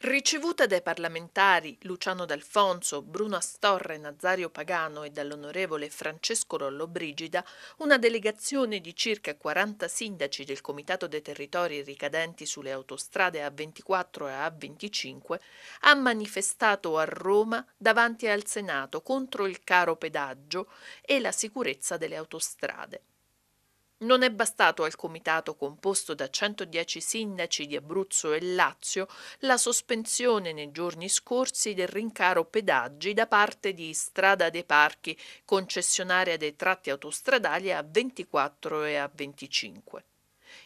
Ricevuta dai parlamentari Luciano D'Alfonso, Bruno Astorre, Nazario Pagano e dall'onorevole Francesco Lollobrigida, una delegazione di circa 40 sindaci del Comitato dei Territori ricadenti sulle autostrade A24 e A25 ha manifestato a Roma davanti al Senato contro il caro pedaggio e la sicurezza delle autostrade. Non è bastato al comitato composto da 110 sindaci di Abruzzo e Lazio la sospensione nei giorni scorsi del rincaro pedaggi da parte di Strada dei Parchi, concessionaria dei tratti autostradali a 24 e a 25.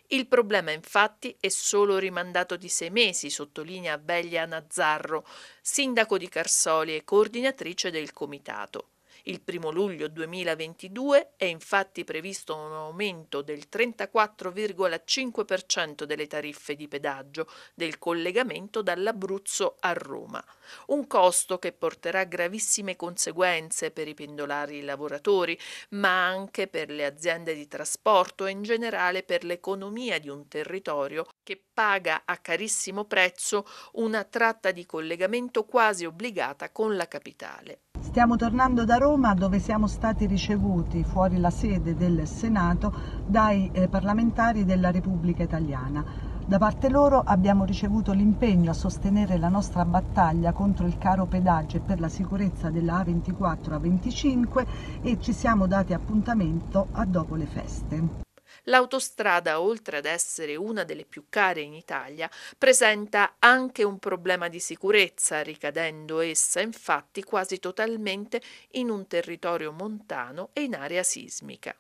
Il problema infatti è solo rimandato di sei mesi, sottolinea Veglia Nazzarro, sindaco di Carsoli e coordinatrice del comitato. Il primo luglio 2022 è infatti previsto un aumento del 34,5% delle tariffe di pedaggio del collegamento dall'Abruzzo a Roma, un costo che porterà gravissime conseguenze per i pendolari lavoratori, ma anche per le aziende di trasporto e in generale per l'economia di un territorio che paga a carissimo prezzo una tratta di collegamento quasi obbligata con la capitale. Stiamo tornando da Roma dove siamo stati ricevuti fuori la sede del Senato dai eh, parlamentari della Repubblica Italiana. Da parte loro abbiamo ricevuto l'impegno a sostenere la nostra battaglia contro il caro pedaggio e per la sicurezza della A24 A25 e ci siamo dati appuntamento a dopo le feste l'autostrada, oltre ad essere una delle più care in Italia, presenta anche un problema di sicurezza, ricadendo essa infatti quasi totalmente in un territorio montano e in area sismica.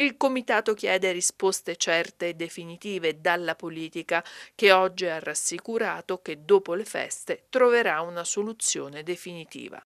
Il Comitato chiede risposte certe e definitive dalla politica, che oggi ha rassicurato che dopo le feste troverà una soluzione definitiva.